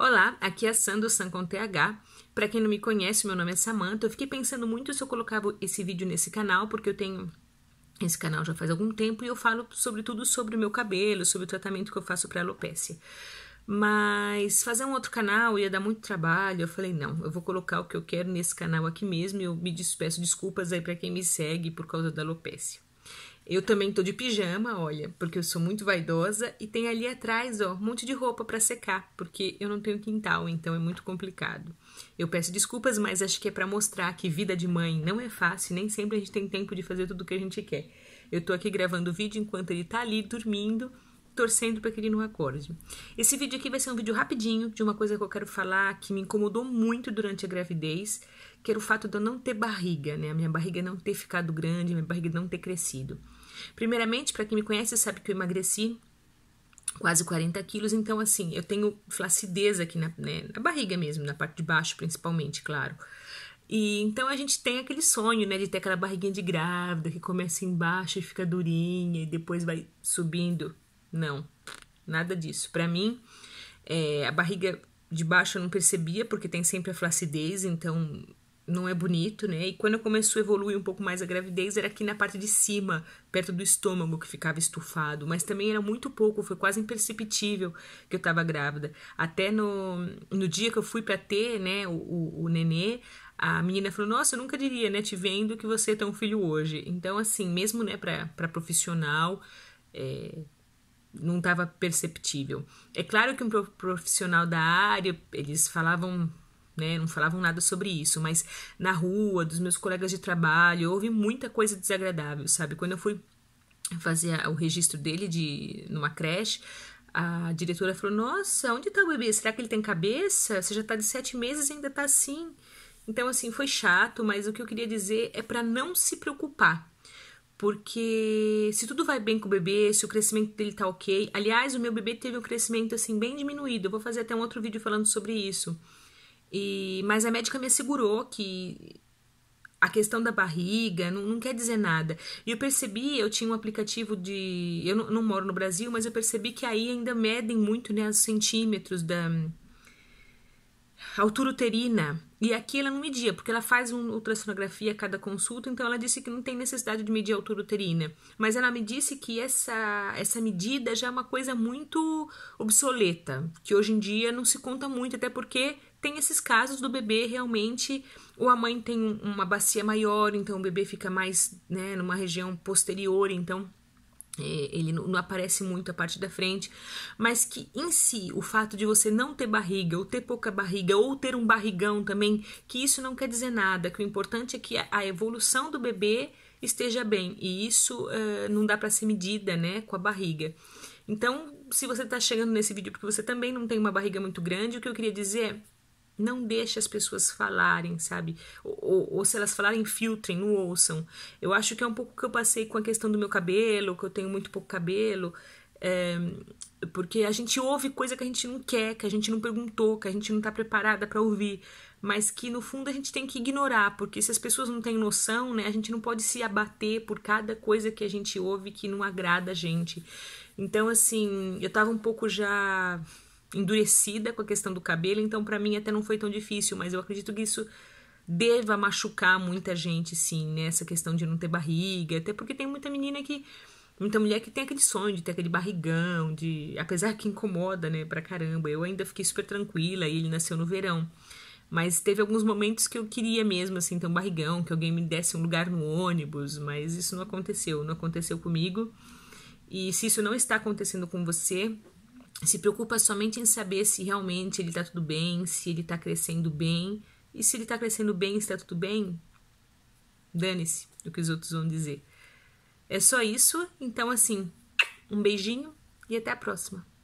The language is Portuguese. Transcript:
Olá, aqui é a Sandro San com TH. Para quem não me conhece, meu nome é Samantha. Eu fiquei pensando muito se eu colocava esse vídeo nesse canal, porque eu tenho esse canal já faz algum tempo e eu falo sobretudo sobre o meu cabelo, sobre o tratamento que eu faço para alopecia. Mas fazer um outro canal ia dar muito trabalho. Eu falei, não, eu vou colocar o que eu quero nesse canal aqui mesmo. E eu me peço desculpas aí para quem me segue por causa da alopecia. Eu também tô de pijama, olha, porque eu sou muito vaidosa e tem ali atrás, ó, um monte de roupa para secar, porque eu não tenho quintal, então é muito complicado. Eu peço desculpas, mas acho que é para mostrar que vida de mãe não é fácil, nem sempre a gente tem tempo de fazer tudo o que a gente quer. Eu tô aqui gravando o vídeo enquanto ele tá ali dormindo torcendo para que ele não acorde. Esse vídeo aqui vai ser um vídeo rapidinho de uma coisa que eu quero falar que me incomodou muito durante a gravidez, que era o fato de eu não ter barriga, né? A minha barriga não ter ficado grande, minha barriga não ter crescido. Primeiramente, para quem me conhece, sabe que eu emagreci quase 40 quilos, então assim, eu tenho flacidez aqui na, né, na barriga mesmo, na parte de baixo principalmente, claro. E então a gente tem aquele sonho, né, de ter aquela barriguinha de grávida que começa embaixo e fica durinha e depois vai subindo. Não, nada disso. Para mim, é, a barriga de baixo eu não percebia porque tem sempre a flacidez, então não é bonito, né? E quando começou a evoluir um pouco mais a gravidez, era aqui na parte de cima, perto do estômago, que ficava estufado. Mas também era muito pouco, foi quase imperceptível que eu tava grávida. Até no, no dia que eu fui para ter, né, o, o, o nenê, a menina falou: Nossa, eu nunca diria, né? Te vendo que você é um filho hoje. Então, assim, mesmo, né, para profissional. É, não estava perceptível. É claro que um profissional da área, eles falavam né? Não falavam nada sobre isso, mas na rua, dos meus colegas de trabalho, houve muita coisa desagradável, sabe? Quando eu fui fazer o registro dele de numa creche, a diretora falou: Nossa, onde tá o bebê? Será que ele tem cabeça? Você já tá de sete meses e ainda tá assim. Então, assim, foi chato, mas o que eu queria dizer é para não se preocupar. Porque se tudo vai bem com o bebê, se o crescimento dele tá ok. Aliás, o meu bebê teve um crescimento assim bem diminuído. Eu vou fazer até um outro vídeo falando sobre isso. E, mas a médica me assegurou que a questão da barriga não, não, quer dizer nada. E eu percebi, eu tinha um aplicativo de. Eu não, não, moro no Brasil, mas eu percebi que aí ainda medem muito né, os centímetros da altura uterina. E aqui ela não media, porque ela faz uma ultrassonografia a cada consulta, então ela disse que não tem necessidade de medir a altura uterina. Mas ela me disse que essa, essa medida já é uma coisa muito obsoleta, que hoje em dia não se conta muito, até porque tem esses casos do bebê realmente, ou a mãe tem uma bacia maior, então o bebê fica mais, né, numa região posterior, então é, ele não aparece muito a parte da frente, mas que em si o fato de você não ter barriga ou ter pouca barriga ou ter um barrigão também, que isso não quer dizer nada, que o importante é que a evolução do bebê esteja bem e isso uh, não dá para ser medida, né, com a barriga. Então, se você está chegando nesse vídeo porque você também não tem uma barriga muito grande, o que eu queria dizer é não deixe as pessoas falarem, sabe? Ou, ou, ou, se elas falarem, filtrem, não ouçam. Eu acho que é um pouco que eu passei com a questão do meu cabelo, que eu tenho muito pouco cabelo. É, porque a gente ouve coisa que a gente não quer, que a gente não perguntou, que a gente não está preparada para ouvir, mas que no fundo a gente tem que ignorar, porque se as pessoas não têm noção, né, a gente não pode se abater por cada coisa que a gente ouve que não agrada a gente. Então, assim, eu estava um pouco já endurecida com a questão do cabelo, então para mim até não foi tão difícil, mas eu acredito que isso deva machucar muita gente, sim, né? questão de não ter barriga, até porque tem muita menina que. Muita mulher que tem aquele sonho de ter aquele barrigão, de. Apesar que incomoda, né, pra caramba. Eu ainda fiquei super tranquila e ele nasceu no verão. Mas teve alguns momentos que eu queria mesmo, assim, ter um barrigão, que alguém me desse um lugar no ônibus, mas isso não aconteceu, não aconteceu comigo. E se isso não está acontecendo com você, se preocupa somente em saber se realmente ele está tudo bem, se ele está crescendo bem. E se ele está crescendo bem, está tudo bem, dane-se o que os outros vão dizer. É só isso. Então, assim, um beijinho e até a próxima.